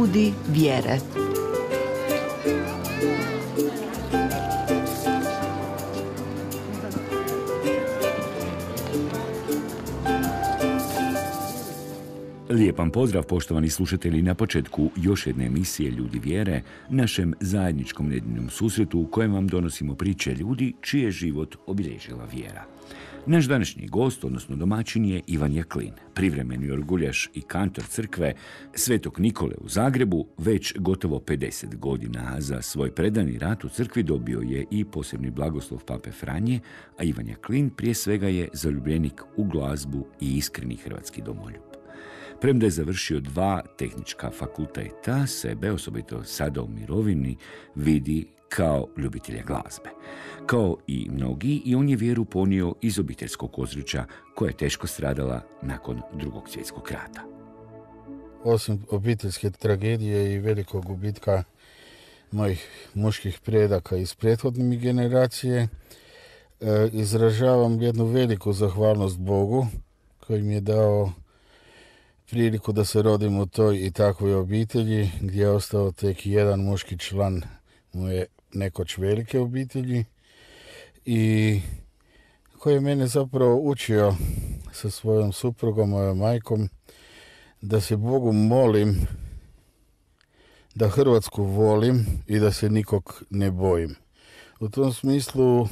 ljudi vjere. vam pozdrav poštovani slušatelji na početku još jedne emisije Ljudi vjere, našem zajedničkom nedjeljnom susretu u kojem vam donosimo priče ljudi čije život obilježila vjera. Naš današnji gost, odnosno domaćin je Ivan Jaklin, privremeni orguljaš i kantor crkve Svetog Nikole u Zagrebu, već gotovo 50 godina. Za svoj predani rat u crkvi dobio je i posebni blagoslov pape Franje, a Ivan Jaklin prije svega je zaljubljenik u glazbu i iskreni hrvatski domoljub. Premda je završio dva tehnička fakulteta, sebe, osobito sada u mirovini, vidi kao ljubitelja glazbe. Kao i mnogi, i on je vjeru ponio iz obiteljskog ozručja koja je teško stradala nakon drugog svjetskog rata. Osim obiteljske tragedije i velikog gubitka mojih muških predaka iz prethodne generacije, e, izražavam jednu veliku zahvalnost Bogu koji mi je dao priliku da se rodim u toj i takvoj obitelji gdje je ostao tek jedan muški član moje nekoć velike obitelji i koji je mene zapravo učio sa svojom suprugom, mojom majkom, da se Bogu molim, da Hrvatsku volim i da se nikog ne bojim. U tom smislu e,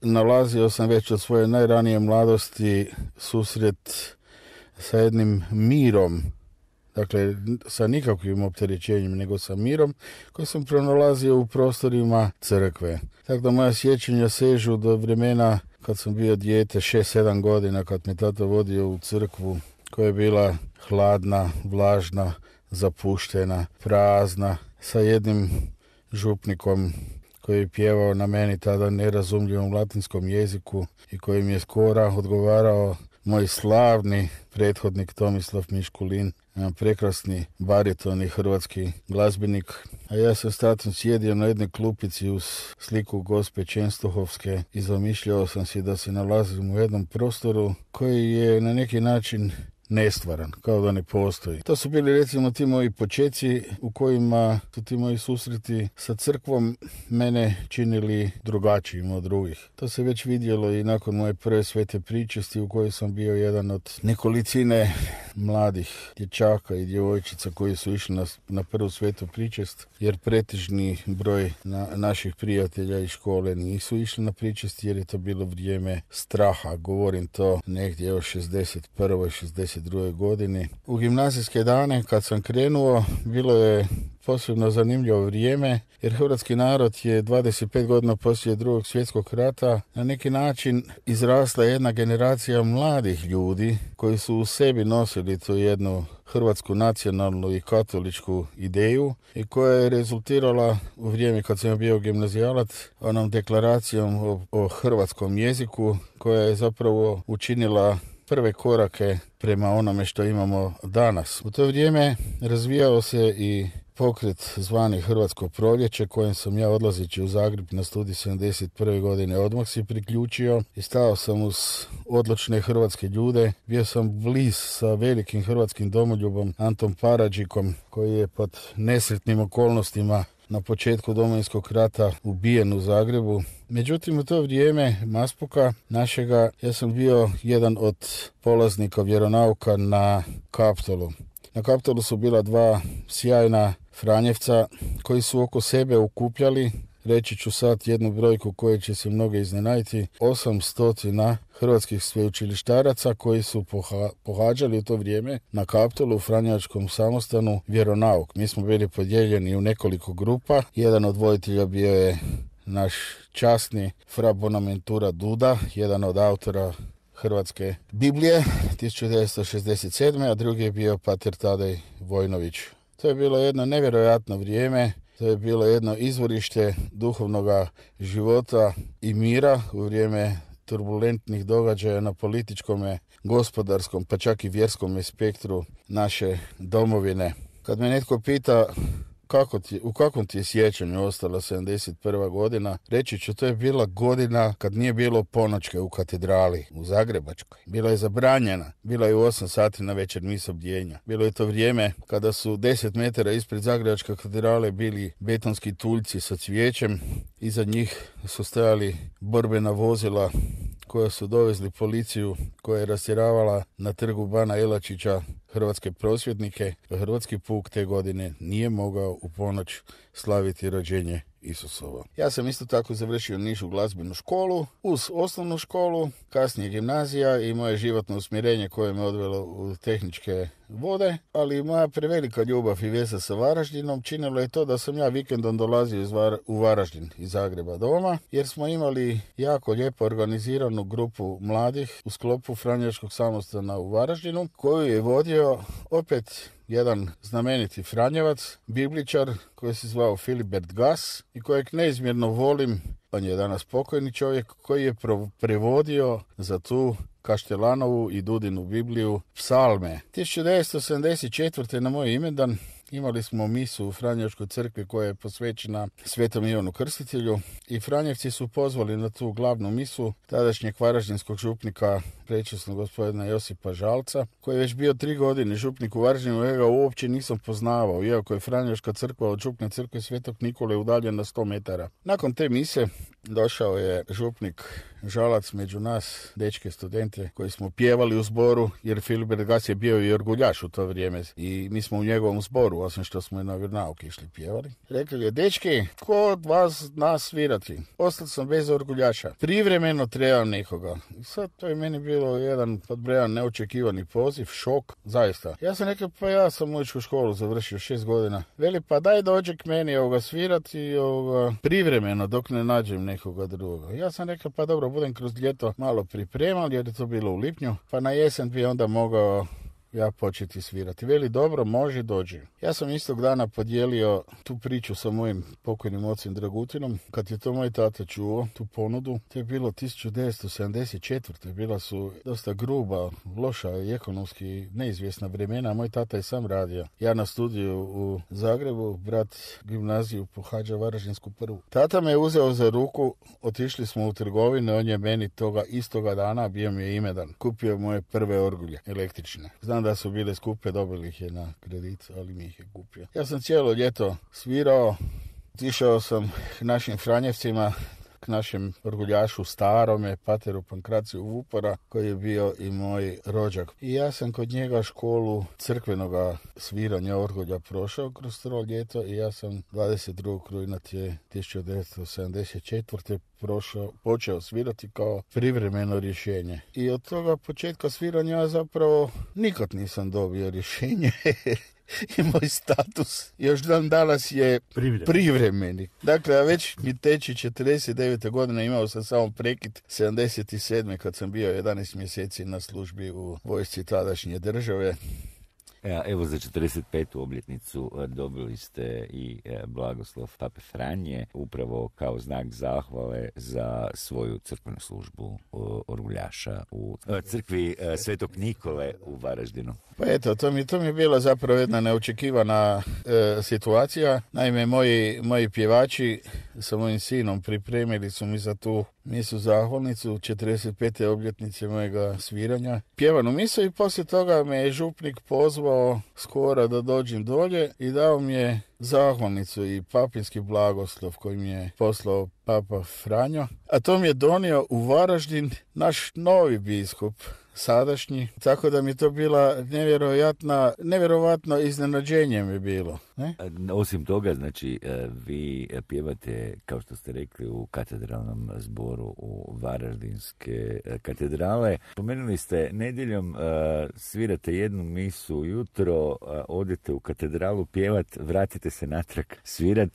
nalazio sam već od svoje najranije mladosti susret sa jednim mirom dakle sa nikakvim opterećenjem nego sa mirom koji sam pronalazio u prostorima crkve. Tako da moja sjećanja sežu do vremena kad sam bio dijete 6-7 godina kad me tato vodio u crkvu koja je bila hladna, vlažna, zapuštena, prazna sa jednim župnikom koji je pjevao na meni tada nerazumljivom latinskom jeziku i koji mi je skora odgovarao moj slavni prethodnik Tomislav Miškulin prekrasni bariton i hrvatski glazbenik. A ja sam statom sjedio na jednoj klupici uz sliku gospe Čenstohovske i zamišljao sam si da se nalazim u jednom prostoru koji je na neki način nestvaran, kao da ne postoji. To su bili recimo ti moji počeci u kojima su ti moji susreti sa crkvom mene činili drugačijim od drugih. To se već vidjelo i nakon moje prve svete pričesti u kojoj sam bio jedan od nekolicine mladih dječaka i djevojčica koji su išli na, prvu svetu pričest, jer pretežni broj na, naših prijatelja i škole nisu išli na pričest jer je to bilo vrijeme straha. Govorim to negdje o 61. 60 druge godini. U gimnazijske dane kad sam krenuo bilo je posebno zanimljivo vrijeme jer hrvatski narod je 25 godina poslije drugog svjetskog rata na neki način izrasla jedna generacija mladih ljudi koji su u sebi nosili tu jednu hrvatsku nacionalnu i katoličku ideju i koja je rezultirala u vrijeme kad sam bio gimnazijalat, onom deklaracijom o hrvatskom jeziku koja je zapravo učinila prve korake prema onome što imamo danas. U to vrijeme razvijao se i pokret zvani Hrvatsko proljeće kojem sam ja odlazeći u Zagreb na studij 71. godine odmah se priključio i stao sam uz odločne hrvatske ljude. Bio sam bliz sa velikim hrvatskim domoljubom Anton Paradžikom koji je pod nesretnim okolnostima na početku domovinskog rata ubijen u Zagrebu. Međutim, u to vrijeme Maspuka našega, ja sam bio jedan od polaznika vjeronauka na kaptolu. Na kaptolu su bila dva sjajna Franjevca koji su oko sebe ukupljali Reći ću sad jednu brojku koje će se mnoge iznenaditi. 800 hrvatskih sveučilištaraca koji su pohađali u to vrijeme na kaptolu u Franjačkom samostanu vjeronauk. Mi smo bili podijeljeni u nekoliko grupa. Jedan od vojitelja bio je naš časni fra Bonaventura Duda, jedan od autora Hrvatske Biblije 1967. a drugi je bio Pater Tadej Vojnović. To je bilo jedno nevjerojatno vrijeme to je bilo jedno izvorište duhovnog života i mira u vrijeme turbulentnih događaja na političkom, gospodarskom pa čak i vjerskom spektru naše domovine. Kad me netko pita kako ti, u kakvom ti je sjećanju ostala 71. godina, reći ću to je bila godina kad nije bilo ponoćke u katedrali u Zagrebačkoj. Bila je zabranjena, bila je u 8 sati na večer misa bdjenja. Bilo je to vrijeme kada su 10 metara ispred Zagrebačke katedrale bili betonski tuljci sa cvijećem, iza njih su stajali borbena vozila koja su dovezli policiju koja je rasjeravala na trgu Bana jelačića hrvatske prosvjetnike, hrvatski puk te godine nije mogao u ponoć slaviti rođenje Isusovo. Ja sam isto tako završio nižu glazbenu školu, uz osnovnu školu, kasnije gimnazija i moje životno usmjerenje koje me odvelo u tehničke vode, ali moja prevelika ljubav i veze sa Varaždinom činilo je to da sam ja vikendom dolazio u Varaždin iz Zagreba doma, jer smo imali jako lijepo organiziranu grupu mladih u sklopu Franjačkog samostana u Varaždinu, koju je vodio opet jedan znameniti Franjevac, bibličar koji se zvao Filibert Gas i kojeg neizmjerno volim on je danas pokojni čovjek koji je prevodio za tu Kaštelanovu i Dudinu Bibliju psalme. 1974. na moj imedan. Imali smo misu u Franjevačkoj crkvi koja je posvećena svetom Ivanu Krstitelju i Franjevci su pozvali na tu glavnu misu tadašnjeg varaždinskog župnika prečasnog gospodina Josipa Žalca koji je već bio tri godine župnik u Varaždinu ja ga uopće nisam poznavao iako je Franjevačka crkva od župne crkve svetog Nikole udaljena 100 metara. Nakon te mise Došao je župnik Žalac među nas, dečke studente koji smo pjevali u zboru, jer Filibert Gas je bio i orguljaš u to vrijeme i mi smo u njegovom zboru, osim što smo i na vjernauke išli pjevali. Rekli je, dečki, tko od vas nas svirati? Ostao sam bez orguljaša. Privremeno trebam nekoga. I sad to je meni bilo jedan podbrejan neočekivani poziv, šok, zaista. Ja sam rekao, pa ja sam muzičku školu završio šest godina. Veli, pa daj dođe k meni ovoga svirati ovoga, privremeno dok ne nađem nekoga drugoga. Ja sam rekao, pa dobro, budem kroz ljeto malo pripremal jer je to bilo u lipnju, pa na jesen bi onda mogao ja početi svirati. Veli, dobro, može, dođi. Ja sam istog dana podijelio tu priču sa mojim pokojnim ocem Dragutinom. Kad je to moj tata čuo, tu ponudu, to je bilo 1974. Bila su dosta gruba, loša i ekonomski neizvjesna vremena. Moj tata je sam radio. Ja na studiju u Zagrebu, brat gimnaziju pohađa Varaždinsku prvu. Tata me je uzeo za ruku, otišli smo u trgovinu, on je meni toga istoga dana, bio mi je imedan. Kupio moje prve orgulje električne. Znam da su bile skupe, dobili ih je na kredit, ali mi ih je kupio. Ja sam cijelo ljeto svirao, tišao sam našim Franjevcima k našem orguljašu starome, Pateru Pankraciju Vupora, koji je bio i moj rođak. I ja sam kod njega školu crkvenog sviranja orgulja prošao kroz to ljeto i ja sam 22. rujna 1974. Prošao, počeo svirati kao privremeno rješenje. I od toga početka sviranja zapravo nikad nisam dobio rješenje. i moj status još dan danas je privremeni. Dakle, a već mi teči 49. godine imao sam samo prekid 77. kad sam bio 11 mjeseci na službi u vojsci tadašnje države. E, evo za 45. obljetnicu e, dobili ste i e, blagoslov Pape Franje upravo kao znak zahvale za svoju crkvenu službu orguljaša u crkvi Svetog Nikole u Varaždinu. Pa eto, to mi, je bila zapravo jedna neočekivana situacija. Naime, moji, moji pjevači sa mojim sinom pripremili su mi za tu misu zahvalnicu 45. obljetnice mojega sviranja. Pjevanu misu i poslije toga me je župnik pozvao skora da dođem dolje i dao mi je zahvalnicu i papinski blagoslov koji mi je poslao papa Franjo. A to mi je donio u Varaždin naš novi biskup, sadašnji. Tako da mi je to bila nevjerojatna, nevjerojatno iznenađenje mi bilo. Ne? Osim toga, znači, e, vi e, pjevate, kao što ste rekli, u katedralnom zboru u Varaždinske e, katedrale. Pomenuli ste, nedjeljom svirate jednu misu jutro odete u katedralu pjevat, vratite se natrag svirat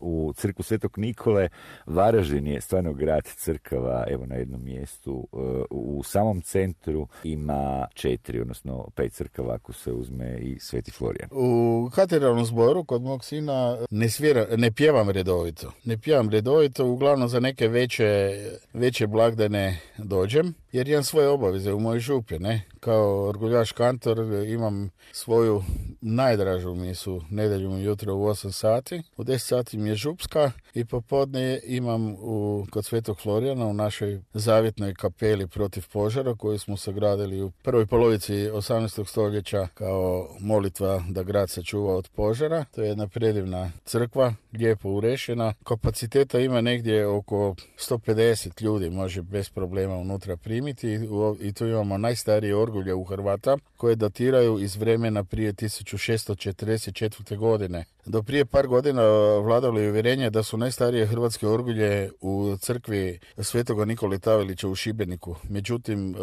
u crku Svetog Nikole. Varaždin je stvarno grad crkava, evo na jednom mjestu. U samom centru ima četiri, odnosno pet crkava ako se uzme i Sveti Florijan. U katedralu zboru kod mog sina, ne, svira, ne pjevam redovito. Ne pjevam redovito, uglavnom za neke veće, veće blagdane dođem, jer imam svoje obaveze u mojoj župi, ne? Kao orguljaš kantor imam svoju najdražu misu nedjeljom jutro u 8 sati. U 10 sati mi je župska i popodne imam u, kod Svetog Florijana u našoj zavjetnoj kapeli protiv požara koju smo sagradili u prvoj polovici 18. stoljeća kao molitva da grad se čuva od požara. To je jedna predivna crkva, lijepo urešena. Kapaciteta ima negdje oko 150 ljudi, može bez problema unutra primiti. I tu imamo najstarije orgulje u Hrvata koje datiraju iz vremena prije 1644. godine. Do prije par godina uh, vladalo je uvjerenje da su najstarije hrvatske orgulje u crkvi Svetoga Nikole Tavelića u Šibeniku. Međutim,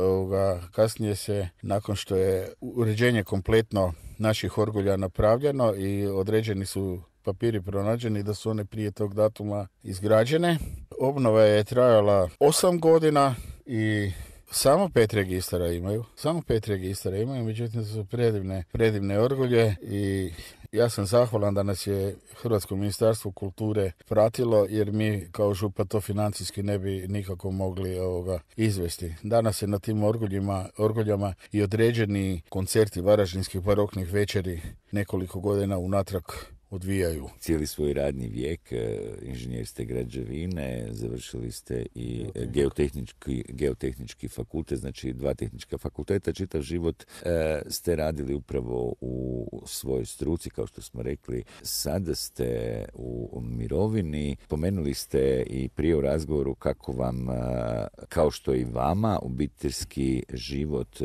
kasnije se, nakon što je uređenje kompletno naših orgulja napravljeno i određeni su papiri pronađeni da su one prije tog datuma izgrađene. Obnova je trajala osam godina i samo pet registara imaju, samo pet registara imaju, međutim su predivne, predivne orgulje i ja sam zahvalan da nas je Hrvatsko ministarstvo kulture pratilo jer mi kao župa to financijski ne bi nikako mogli ovoga izvesti. Danas se na tim orguljima, orguljama i određeni koncerti varaždinskih baroknih večeri nekoliko godina unatrag odvijaju. Cijeli svoj radni vijek, e, inženjer ste građevine, završili ste i geotehnički, geotehnički fakultet, znači dva tehnička fakulteta, čitav život e, ste radili upravo u svojoj struci, kao što smo rekli. Sada ste u mirovini, pomenuli ste i prije u razgovoru kako vam, e, kao što i vama, obiteljski život,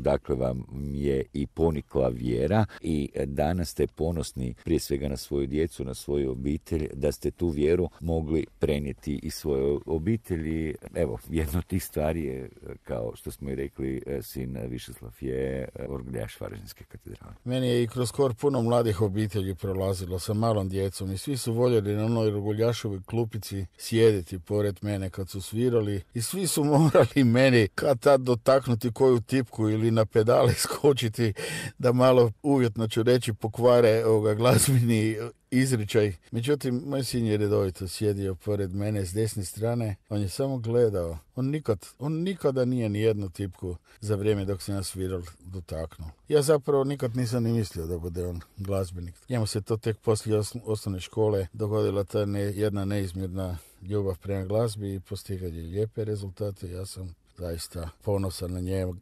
dakle vam je i ponikla vjera i danas ste ponosni prije svega na svoju djecu, na svoju obitelj, da ste tu vjeru mogli prenijeti i svojoj obitelji. Evo, jedna od tih stvari je, e, kao što smo i rekli, e, sin Višeslav je e, orgljaš Varaždinske katedrale. Meni je i kroz kor puno mladih obitelji prolazilo sa malom djecom i svi su voljeli na onoj orgljašovoj klupici sjediti pored mene kad su svirali i svi su morali meni kad tad dotaknuti koju tipku ili na pedale skočiti da malo uvjetno ću reći pokvare ovoga glazbu ni izričaj. Međutim, moj sin je redovito sjedio pored mene s desne strane. On je samo gledao. On, nikad, on nikada nije ni jednu tipku za vrijeme dok se nas viral dotaknuo. Ja zapravo nikad nisam ni mislio da bude on glazbenik. Njemu se to tek poslije osnovne škole dogodila ta ne, jedna neizmjerna ljubav prema glazbi i je lijepe rezultate. Ja sam zaista ponosan na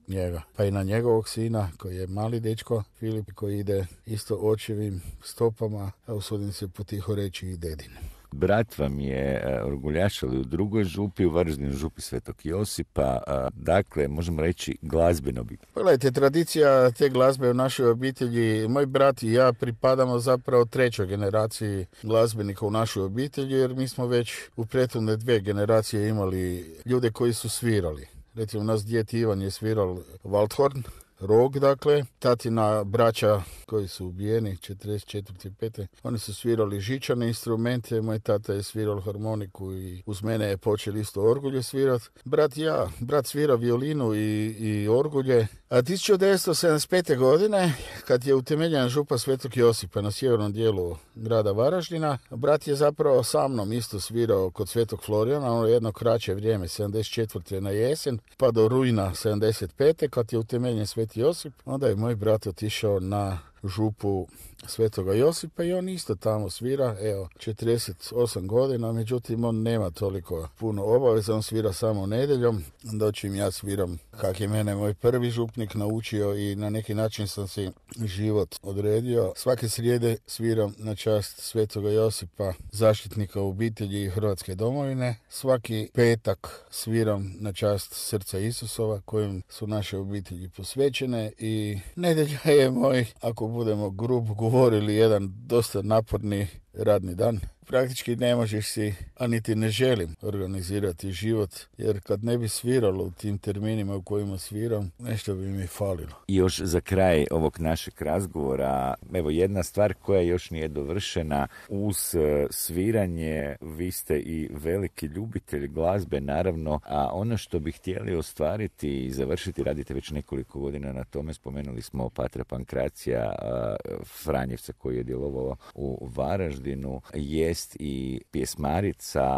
njega. Pa i na njegovog sina koji je mali dečko Filip koji ide isto očevim stopama, a usudim se potiho reći i dedin. Brat vam je e, orguljašali u drugoj župi, u Varaždinu župi Svetog Josipa. Dakle, možemo reći glazbeno bi. Pogledajte, tradicija te glazbe u našoj obitelji, moj brat i ja pripadamo zapravo trećoj generaciji glazbenika u našoj obitelji, jer mi smo već u prethodne dve generacije imali ljude koji su svirali. Recimo, nas djeti Ivan je sviral Waldhorn, rok, dakle. Tatina braća koji su ubijeni 44. 5. Oni su svirali žičane instrumente, moj tata je svirao harmoniku i uz mene je počeli isto orgulje svirat. Brat ja, brat svira violinu i, i orgulje. A 1975. godine, kad je utemeljen župa Svetog Josipa na sjevernom dijelu grada Varaždina, brat je zapravo sa mnom isto svirao kod Svetog Florijana, ono jedno kraće vrijeme, 74. na jesen, pa do rujna 75. kad je utemeljen Svetog Josip. Onda je moj brat otišao na župu Svetoga Josipa i on isto tamo svira, evo, 48 godina, međutim on nema toliko puno obaveza, on svira samo nedjeljom, im ja sviram kak je mene moj prvi župnik naučio i na neki način sam si život odredio. Svake srijede sviram na čast Svetoga Josipa, zaštitnika obitelji Hrvatske domovine. Svaki petak sviram na čast srca Isusova kojim su naše obitelji posvećene i nedjelja je moj, ako budemo grub, grub govorili jedan dosta naporni radni dan praktički ne možeš si, a niti ne želim organizirati život, jer kad ne bi sviralo u tim terminima u kojima sviram, nešto bi mi falilo. I još za kraj ovog našeg razgovora, evo jedna stvar koja još nije dovršena, uz e, sviranje vi ste i veliki ljubitelj glazbe, naravno, a ono što bi htjeli ostvariti i završiti, radite već nekoliko godina na tome, spomenuli smo Patra Pankracija, Franjevca koji je djelovao u Varaždinu, jest i pjesmarica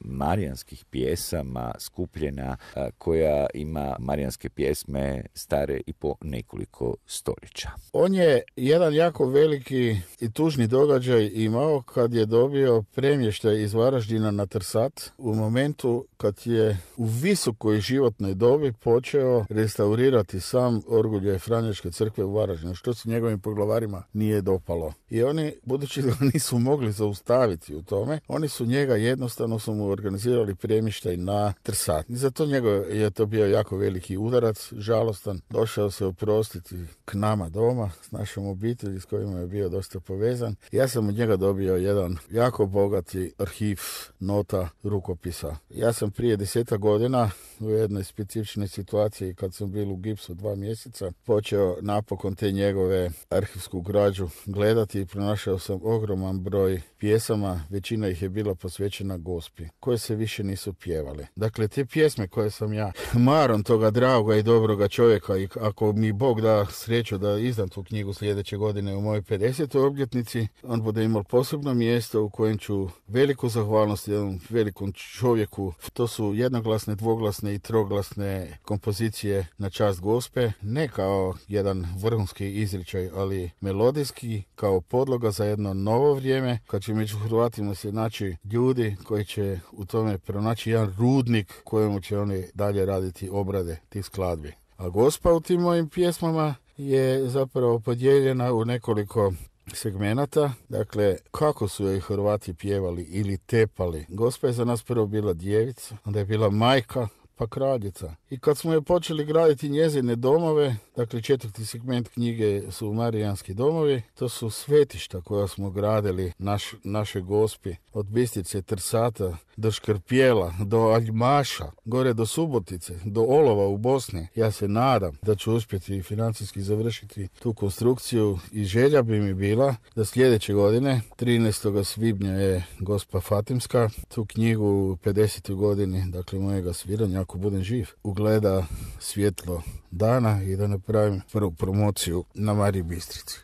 marijanskih pjesama skupljena koja ima marijanske pjesme stare i po nekoliko stoljeća. On je jedan jako veliki i tužni događaj imao kad je dobio premještaj iz Varaždina na Trsat u momentu kad je u visokoj životnoj dobi počeo restaurirati sam orgulje Franješke crkve u Varaždinu, što se njegovim poglavarima nije dopalo. I oni, budući da nisu mogli zaustaviti u tome. Oni su njega jednostavno su mu organizirali premještaj na trsat. I Zato njega je to bio jako veliki udarac, žalostan. Došao se oprostiti k nama doma, s našom obitelji s kojima je bio dosta povezan. Ja sam od njega dobio jedan jako bogati arhiv nota rukopisa. Ja sam prije deseta godina u jednoj specifičnoj situaciji kad sam bil u gipsu dva mjeseca počeo napokon te njegove arhivsku građu gledati i pronašao sam ogroman broj pjesama većina ih je bila posvećena gospi, koje se više nisu pjevale. Dakle, te pjesme koje sam ja marom toga dragoga i dobroga čovjeka i ako mi Bog da sreću da izdam tu knjigu sljedeće godine u mojoj 50. objetnici, on bude imao posebno mjesto u kojem ću veliku zahvalnost jednom velikom čovjeku. To su jednoglasne, dvoglasne i troglasne kompozicije na čast gospe, ne kao jedan vrhunski izričaj, ali melodijski, kao podloga za jedno novo vrijeme, kad će među konzervativno se naći ljudi koji će u tome pronaći jedan rudnik kojemu će oni dalje raditi obrade tih skladbi. A gospa u tim mojim pjesmama je zapravo podijeljena u nekoliko segmenata, dakle kako su joj Hrvati pjevali ili tepali. Gospa je za nas prvo bila djevica, onda je bila majka, pa kraljica. I kad smo je počeli graditi njezine domove, dakle četvrti segment knjige su Marijanski domovi, to su svetišta koja smo gradili naš, naše gospi, od Bistice, Trsata, do Škrpjela, do Aljmaša, gore do Subotice, do Olova u Bosni. Ja se nadam da ću uspjeti financijski završiti tu konstrukciju i želja bi mi bila da sljedeće godine, 13. svibnja je gospa Fatimska, tu knjigu u 50. godini, dakle mojega sviranja ako budem živ, ugleda svjetlo dana i da napravim prvu promociju na Mariji Bistrici.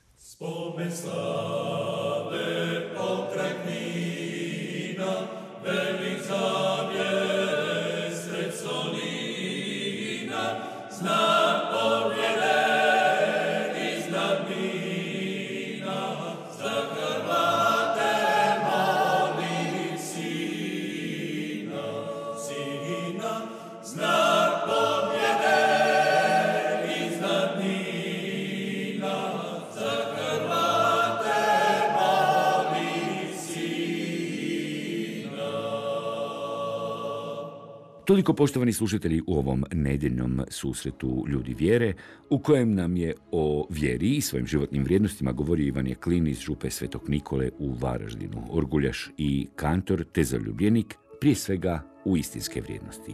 Toliko poštovani slušatelji u ovom nedjeljnom susretu Ljudi vjere u kojem nam je o vjeri i svojim životnim vrijednostima govorio Ivan Jaklin iz Župe Svetog Nikole u Varaždinu, orguljaš i kantor te zaljubljenik prije svega u istinske vrijednosti.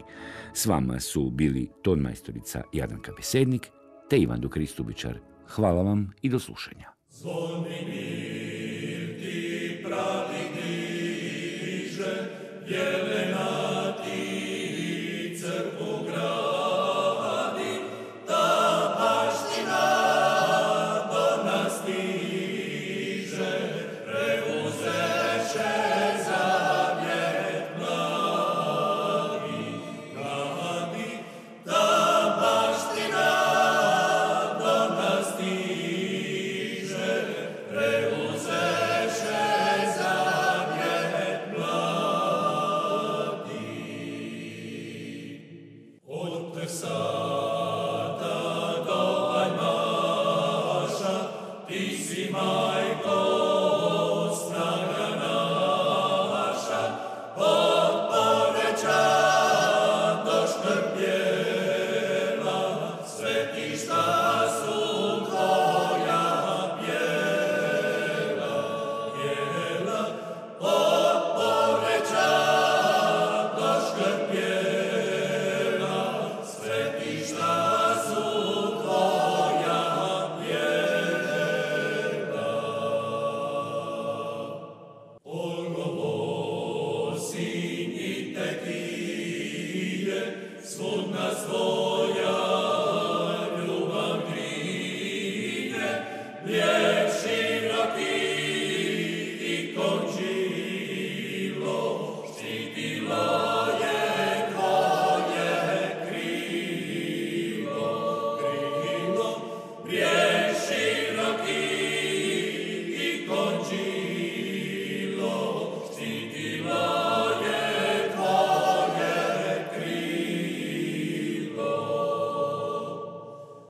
S vama su bili ton majstorica Jadanka Besednik te Ivan Dukristubičar. Hvala vam i do slušanja.